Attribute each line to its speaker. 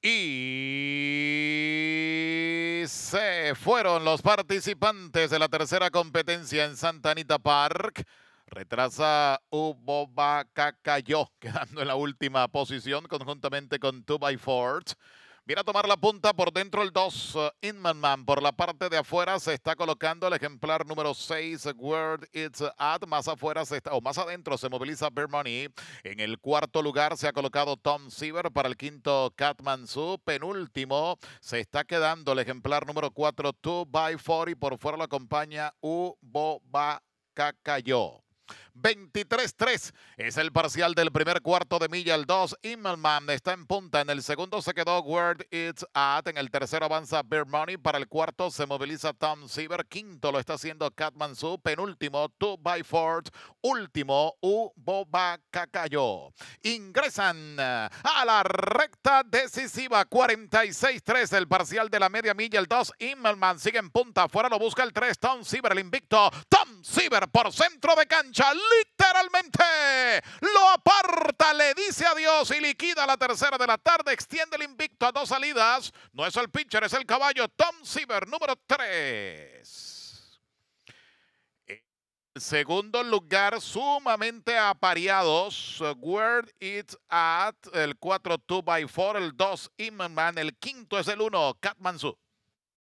Speaker 1: Y se fueron los participantes de la tercera competencia en Santa Anita Park. Retrasa Ubo cayó quedando en la última posición conjuntamente con 2 Ford. Viene a tomar la punta por dentro el 2, eh, Inman Por la parte de afuera se está colocando el ejemplar número 6, Word It's At. Más afuera se está, o más adentro se moviliza Bear En el cuarto lugar se ha colocado Tom Siever para el quinto Catman Su. Penúltimo se está quedando el ejemplar número 4, 2 by 4. Y por fuera lo acompaña Ubo Cacayó. 23-3 es el parcial del primer cuarto de milla. El 2, Immelman está en punta. En el segundo se quedó Word It's At. En el tercero avanza Beer Money. Para el cuarto se moviliza Tom Siever. Quinto lo está haciendo Catman Su. Penúltimo, 2 by Ford. Último, U Boba Ingresan eh, a la recta decisiva. 46-3 el parcial de la media milla. El 2, Immelman sigue en punta. Fuera lo busca el 3, Tom Siever, el invicto. Tom Siever por centro de cancha literalmente lo aparta, le dice adiós y liquida la tercera de la tarde, extiende el invicto a dos salidas, no es el pitcher, es el caballo Tom Siever, número 3 segundo lugar, sumamente apareados. Where it At, el 4 2 by 4, el 2 Imman, el quinto es el 1, Catmansu.